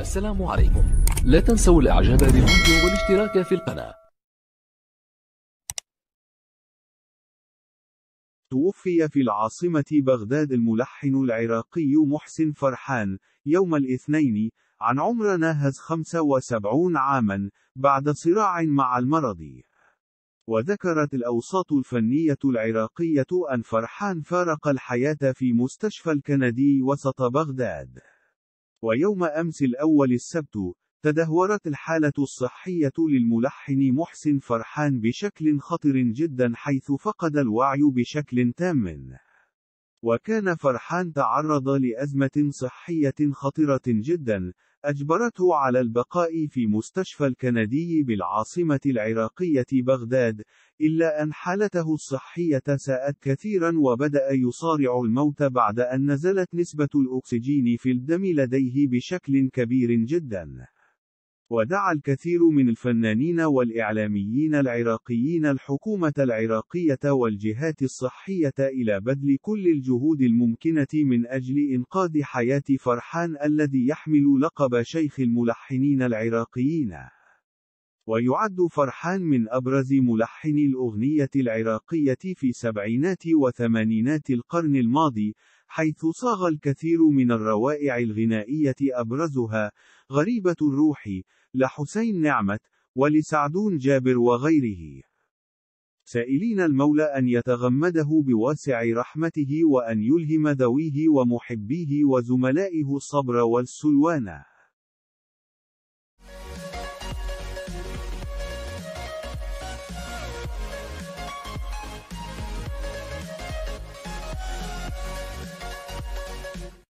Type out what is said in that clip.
السلام عليكم لا تنسوا الاعجاب بالفيديو والاشتراك في القناة توفي في العاصمة بغداد الملحن العراقي محسن فرحان يوم الاثنين عن عمر ناهز 75 عاما بعد صراع مع المرض وذكرت الأوساط الفنية العراقية أن فرحان فارق الحياة في مستشفى الكندي وسط بغداد ويوم أمس الأول السبت، تدهورت الحالة الصحية للملحن محسن فرحان بشكل خطر جدا حيث فقد الوعي بشكل تام. وكان فرحان تعرض لأزمة صحية خطرة جدا، أجبرته على البقاء في مستشفى الكندي بالعاصمة العراقية بغداد، إلا أن حالته الصحية ساءت كثيرا وبدأ يصارع الموت بعد أن نزلت نسبة الأكسجين في الدم لديه بشكل كبير جدا. ودعا الكثير من الفنانين والإعلاميين العراقيين الحكومة العراقية والجهات الصحية إلى بذل كل الجهود الممكنة من أجل إنقاذ حياة فرحان الذي يحمل لقب شيخ الملحنين العراقيين. ويعد فرحان من أبرز ملحني الأغنية العراقية في سبعينات وثمانينات القرن الماضي، حيث صاغ الكثير من الروائع الغنائية أبرزها غريبة الروح لحسين نعمت ولسعدون جابر وغيره سائلين المولى أن يتغمده بواسع رحمته وأن يلهم ذويه ومحبيه وزملائه الصبر والسلوانه